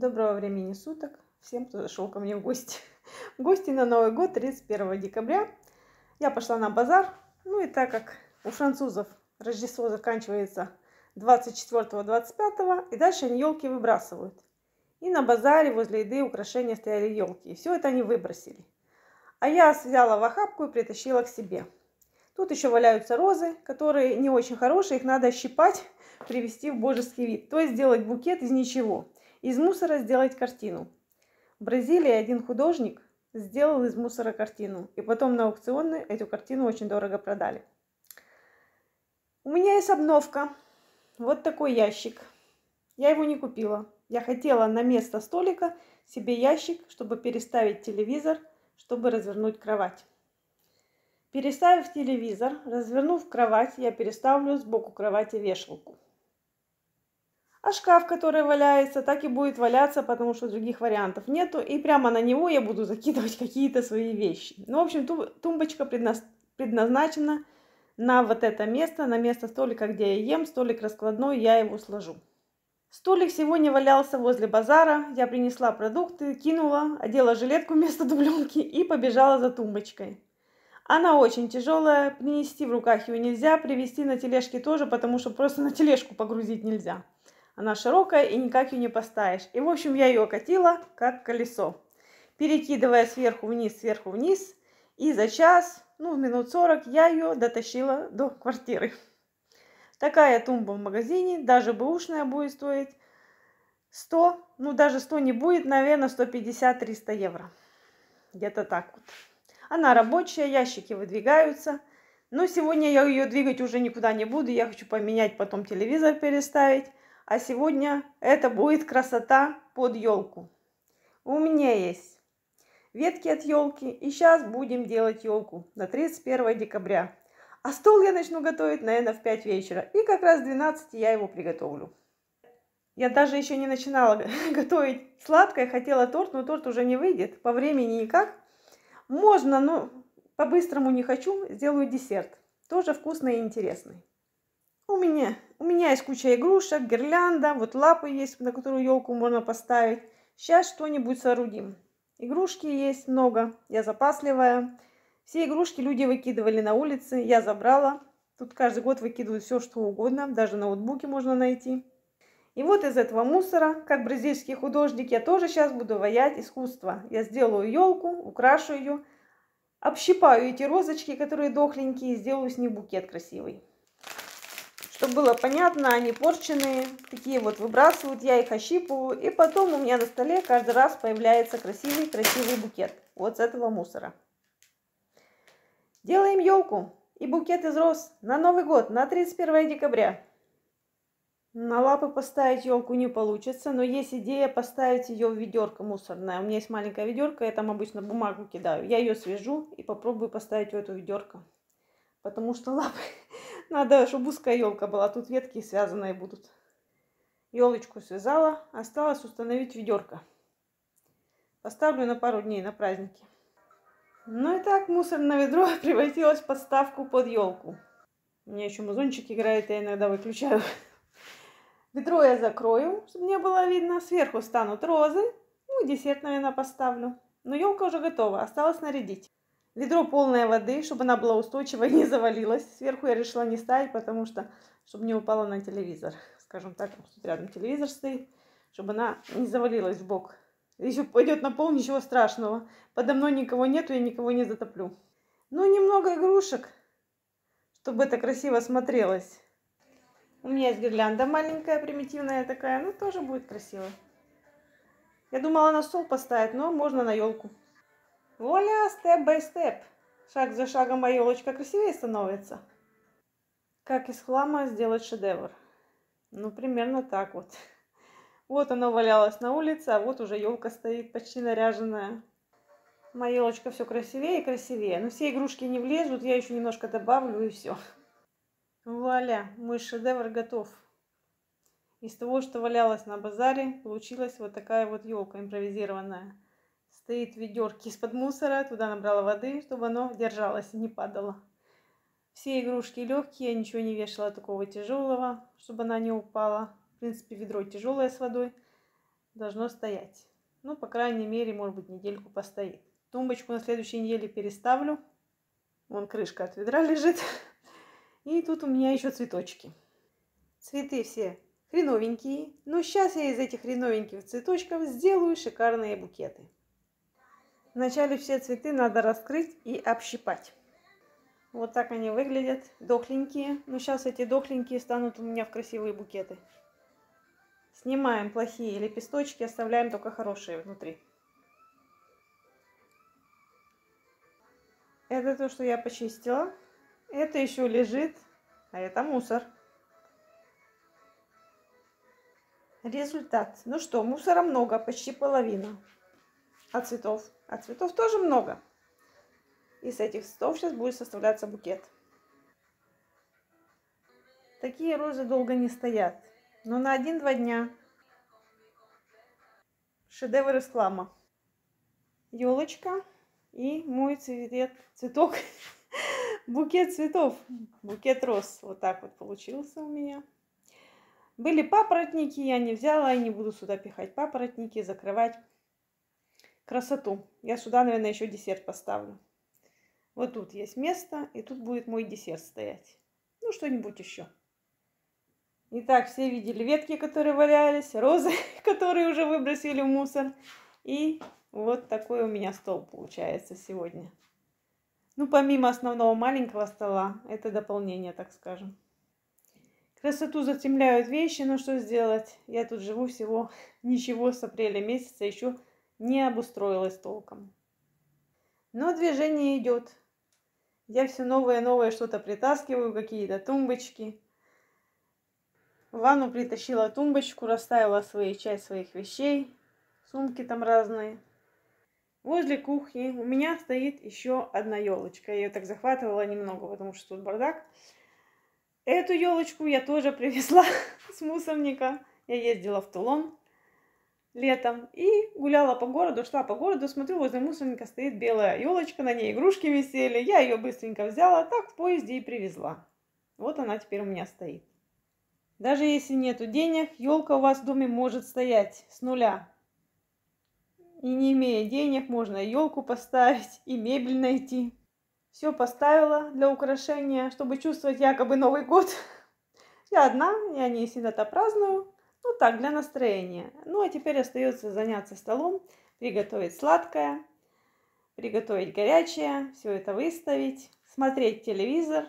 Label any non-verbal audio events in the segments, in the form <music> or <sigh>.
Доброго времени суток всем, кто зашел ко мне в гости. В <laughs> гости на Новый год 31 декабря. Я пошла на базар. Ну и так как у французов Рождество заканчивается 24-25, и дальше они елки выбрасывают. И на базаре возле еды украшения стояли елки. И все это они выбросили. А я взяла в охапку и притащила к себе. Тут еще валяются розы, которые не очень хорошие, их надо щипать, <laughs> привести в божеский вид. То есть сделать букет из ничего. Из мусора сделать картину. В Бразилии один художник сделал из мусора картину, и потом на аукционы эту картину очень дорого продали. У меня есть обновка. Вот такой ящик. Я его не купила. Я хотела на место столика себе ящик, чтобы переставить телевизор, чтобы развернуть кровать. Переставив телевизор, развернув кровать, я переставлю сбоку кровати вешалку. А шкаф, который валяется, так и будет валяться, потому что других вариантов нету. И прямо на него я буду закидывать <laughs> какие-то свои вещи. Ну, в общем, тумбочка предназначена на вот это место, на место столика, где я ем, столик раскладной, я его сложу. Столик сегодня валялся возле базара, я принесла продукты, кинула, одела жилетку вместо дубленки и побежала за тумбочкой. Она очень тяжелая, принести в руках ее нельзя, привезти на тележке тоже, потому что просто на тележку погрузить нельзя. Она широкая и никак ее не поставишь. И, в общем, я ее катила, как колесо. Перекидывая сверху вниз, сверху вниз. И за час, ну, минут 40 я ее дотащила до квартиры. Такая тумба в магазине, даже бэушная будет стоить 100, ну даже 100 не будет, наверное, 150-300 евро. Где-то так вот. Она рабочая, ящики выдвигаются. Но сегодня я ее двигать уже никуда не буду. Я хочу поменять, потом телевизор переставить. А сегодня это будет красота под елку. У меня есть ветки от елки. И сейчас будем делать елку на 31 декабря. А стол я начну готовить, наверное, в 5 вечера. И как раз в 12 я его приготовлю. Я даже еще не начинала <laughs> готовить сладкое, хотела торт, но торт уже не выйдет. По времени никак. Можно, но по-быстрому не хочу, сделаю десерт. Тоже вкусный и интересный. У меня, у меня есть куча игрушек, гирлянда, вот лапы есть, на которую елку можно поставить. Сейчас что-нибудь соорудим. Игрушки есть много, я запасливая. Все игрушки люди выкидывали на улице, я забрала. Тут каждый год выкидывают все, что угодно, даже ноутбуки можно найти. И вот из этого мусора, как бразильский художник, я тоже сейчас буду ваять искусство. Я сделаю елку, украшу ее, общипаю эти розочки, которые дохленькие, и сделаю с них букет красивый. Чтобы было понятно, они порченые, такие вот выбрасывают, я их ощипываю, и потом у меня на столе каждый раз появляется красивый-красивый букет вот с этого мусора. Делаем елку и букет из роз на Новый год, на 31 декабря. На лапы поставить елку не получится, но есть идея поставить ее в ведерко мусорное. У меня есть маленькая ведерко, я там обычно бумагу кидаю. Я ее свяжу и попробую поставить в эту ведерко, потому что лапы надо, чтобы узкая елка была. Тут ветки связанные будут. Елочку связала. Осталось установить ведерко. Поставлю на пару дней на праздники. Ну и так мусор на ведро <laughs> превратилось в подставку под елку. У меня еще музончик играет, я иногда выключаю. <laughs> Ведро я закрою, чтобы мне было видно. Сверху станут розы. Ну, десерт, наверное, поставлю. Но елка уже готова, осталось нарядить ведро полное воды, чтобы она была устойчивой, не завалилась. Сверху я решила не ставить, потому что, чтобы не упала на телевизор. Скажем так, рядом телевизор стоит, чтобы она не завалилась в бок. Еще пойдет на пол, ничего страшного. Подо мной никого нету, я никого не затоплю. Ну, немного игрушек, чтобы это красиво смотрелось. У меня есть гирлянда маленькая, примитивная такая. Ну, тоже будет красиво. Я думала на стол поставить, но можно на елку. Воля, степ-бай-степ. Шаг за шагом моя елочка красивее становится. Как из хлама сделать шедевр? Ну, примерно так вот. Вот оно валялось на улице, а вот уже елка стоит почти наряженная. Моя елочка все красивее и красивее. Но все игрушки не влезут, я еще немножко добавлю и все. Вуаля, мой шедевр готов. Из того, что валялось на базаре, получилась вот такая вот елка импровизированная стоит ведерки из-под мусора, туда набрала воды, чтобы оно держалось и не падало. Все игрушки легкие, я ничего не вешала такого тяжелого, чтобы она не упала. В принципе, ведро тяжелое с водой должно стоять. Ну, по крайней мере, может быть, недельку постоит. Тумбочку на следующей неделе переставлю. Вон крышка от ведра <laughs> лежит. И тут у меня еще цветочки. Цветы все хреновенькие. Но сейчас я из этих хреновеньких цветочков сделаю шикарные букеты. Вначале все цветы надо раскрыть и общипать. Вот так они выглядят, дохленькие. Но ну, сейчас эти дохленькие станут у меня в красивые букеты. Снимаем плохие лепесточки, оставляем только хорошие внутри. Это то, что я почистила. Это еще лежит, а это мусор. Результат. Ну что, мусора много, почти половина. А цветов? А цветов тоже много. И с этих цветов сейчас будет составляться букет. Такие розы долго не стоят, но на один-два дня. Шедевр из хлама. Елочка и мой цвет, цветок, <laughs> букет цветов, букет роз. Вот так вот получился у меня. Были папоротники, я не взяла и не буду сюда пихать папоротники, закрывать красоту. Я сюда, наверное, еще десерт поставлю. Вот тут есть место, и тут будет мой десерт стоять. Ну, что-нибудь еще. Итак, все видели ветки, которые валялись, розы, <laughs> которые уже выбросили в мусор. И вот такой у меня стол получается сегодня. Ну, помимо основного маленького стола, это дополнение, так скажем. Красоту затемляют вещи, но что сделать? Я тут живу всего <laughs> ничего с апреля месяца, еще не обустроилась толком. Но движение идет. Я все новое-новое что-то притаскиваю, какие-то тумбочки. В ванну притащила тумбочку, расставила свои, часть своих вещей, сумки там разные. Возле кухни у меня стоит еще одна елочка. Я ее так захватывала немного, потому что тут бардак. Эту елочку я тоже <laughs> привезла с мусорника. Я ездила в Тулон летом и гуляла по городу, шла по городу, смотрю, возле мусорника стоит белая елочка, на ней игрушки висели, я ее быстренько взяла, так в поезде и привезла. Вот она теперь у меня стоит. Даже если нету денег, елка у вас в доме может стоять с нуля. И не имея денег, можно елку поставить, и мебель найти. Все поставила для украшения, чтобы чувствовать якобы Новый год. <laughs> Я одна, я не всегда-то праздную. Ну так, для настроения. Ну а теперь остается заняться столом, приготовить сладкое, приготовить горячее, все это выставить, смотреть телевизор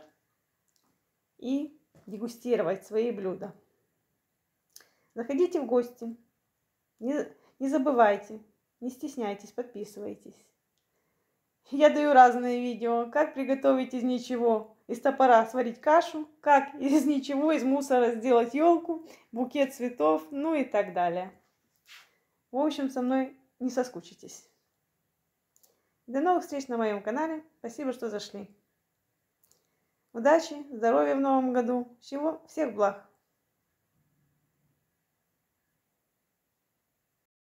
и дегустировать свои блюда. Заходите в гости. Не, не забывайте, не стесняйтесь, подписывайтесь. Я даю разные видео, как приготовить из ничего, из топора сварить кашу, как из ничего, из мусора сделать елку, букет цветов, ну и так далее. В общем, со мной не соскучитесь. До новых встреч на моем канале. Спасибо, что зашли. Удачи, здоровья в новом году. Всего, всех благ.